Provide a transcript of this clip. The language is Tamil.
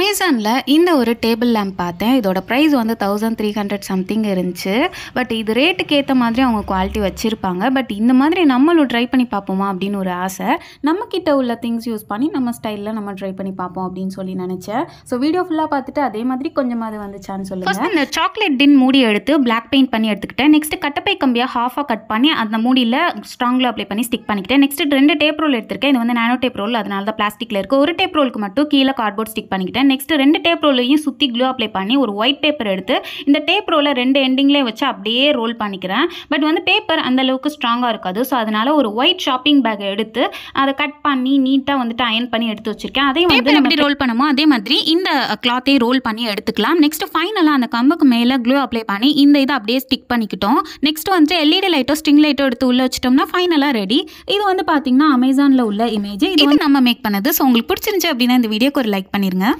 அமேசானில் இந்த ஒரு டேபிள் லேம்ப் பார்த்தேன் இதோட ப்ரைஸ் வந்து தௌசண்ட் த்ரீ ஹண்ட்ரட் சம்திங் இருந்துச்சு பட் இது ரேட்டுக்கு ஏற்ற மாதிரி அவங்க குவாலிட்டி வச்சுருப்பாங்க பட் இந்த மாதிரி நம்மளும் ட்ரை பண்ணி பார்ப்போமா அப்படின்னு ஒரு ஆசை நம்மக்கிட்ட உள்ள திங்ஸ் யூஸ் பண்ணி நம்ம ஸ்டைலில் நம்ம ட்ரை பண்ணி பார்ப்போம் அப்படின்னு சொல்லி நினச்சேன் ஸோ வீடியோ ஃபுல்லாக பார்த்துட்டு அதே மாதிரி கொஞ்சமாவது வந்துச்சான்னு சொல்லுங்கள் இந்த சாக்லேட் டின் மூடி எடுத்து பிளாக் பெயிண்ட் பண்ணி எடுத்துக்கிட்டேன் நெக்ஸ்ட் கட்டப்பை கம்பியாக ஹாஃபாக கட் பண்ணி அந்த மூடியில் ஸ்ட்ராங்கில் அப்ளை பண்ணி ஸ்டிக் பண்ணிக்கிட்டேன் நெக்ஸ்ட் ரெண்டு டேப் ரோல் எடுத்திருக்கேன் இது வந்து நானோ டேப் ரோல் அதனால தான் பிளாஸ்டிக்கில் இருக்குது ஒரு டேப் ரோலுக்கு மட்டும் கீழே கார்ட்போர்ட் ஸ்டிக் பண்ணிக்கிட்டேன் நெக்ஸ்ட் ரெண்டு டேப் ரோலையும் சுற்றி க்ளூ அப்ளை பண்ணி ஒரு ஒயிட் பேப்பர் எடுத்து இந்த டேப் ரோலை ரெண்டு எண்டிங்லேயே வச்சு அப்படியே ரோல் பண்ணிக்கிறேன் பட் வந்து பேப்பர் அந்தளவுக்கு ஸ்ட்ராங்காக இருக்காது ஸோ அதனால் ஒரு ஒயிட் ஷாப்பிங் பேக் எடுத்து அதை கட் பண்ணி நீட்டாக வந்துட்டு அயன் பண்ணி எடுத்து வச்சிருக்கேன் அதே மாதிரி எப்படி ரோல் பண்ணுமோ அதே மாதிரி இந்த கிளாத்தை ரோல் பண்ணி எடுத்துக்கலாம் நெக்ஸ்ட் ஃபைனலாக அந்த கம்புக்கு மேலே க்ளூ அப்ளை பண்ணி இந்த இதை அப்படியே ஸ்டிக் பண்ணிக்கிட்டோம் நெக்ஸ்ட் வந்து எல்இடி லைட்டோ ஸ்ட்ரிங் லைட்டோ எடுத்து உள்ள வச்சிட்டோம்னா ஃபைனலாக ரெடி இது வந்து பார்த்தீங்கன்னா அமேசானில் உள்ள இமேஜ் இது நம்ம மேக் பண்ணது ஸோ உங்களுக்கு பிடிச்சிருந்துச்சு அப்படின்னா இந்த வீடியோக்கு ஒரு லைக் பண்ணிருங்க